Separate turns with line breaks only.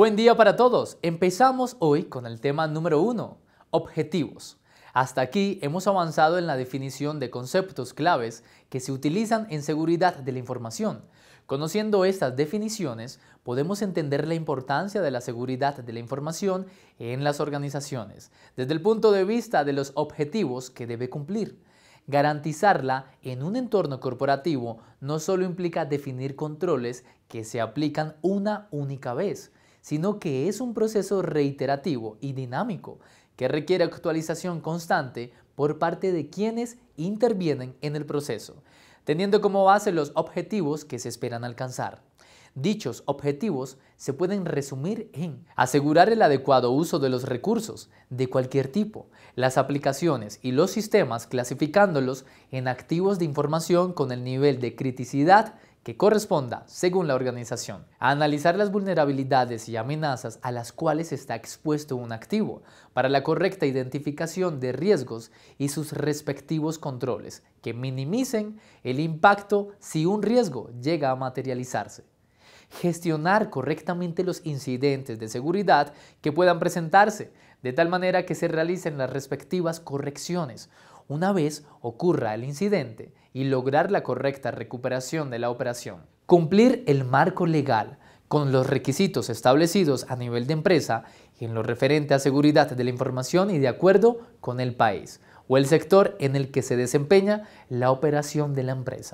Buen día para todos. Empezamos hoy con el tema número uno, objetivos. Hasta aquí hemos avanzado en la definición de conceptos claves que se utilizan en seguridad de la información. Conociendo estas definiciones, podemos entender la importancia de la seguridad de la información en las organizaciones, desde el punto de vista de los objetivos que debe cumplir. Garantizarla en un entorno corporativo no solo implica definir controles que se aplican una única vez, sino que es un proceso reiterativo y dinámico que requiere actualización constante por parte de quienes intervienen en el proceso, teniendo como base los objetivos que se esperan alcanzar. Dichos objetivos se pueden resumir en asegurar el adecuado uso de los recursos de cualquier tipo, las aplicaciones y los sistemas clasificándolos en activos de información con el nivel de criticidad que corresponda, según la organización, analizar las vulnerabilidades y amenazas a las cuales está expuesto un activo para la correcta identificación de riesgos y sus respectivos controles que minimicen el impacto si un riesgo llega a materializarse. Gestionar correctamente los incidentes de seguridad que puedan presentarse, de tal manera que se realicen las respectivas correcciones una vez ocurra el incidente y lograr la correcta recuperación de la operación. Cumplir el marco legal con los requisitos establecidos a nivel de empresa y en lo referente a seguridad de la información y de acuerdo con el país o el sector en el que se desempeña la operación de la empresa.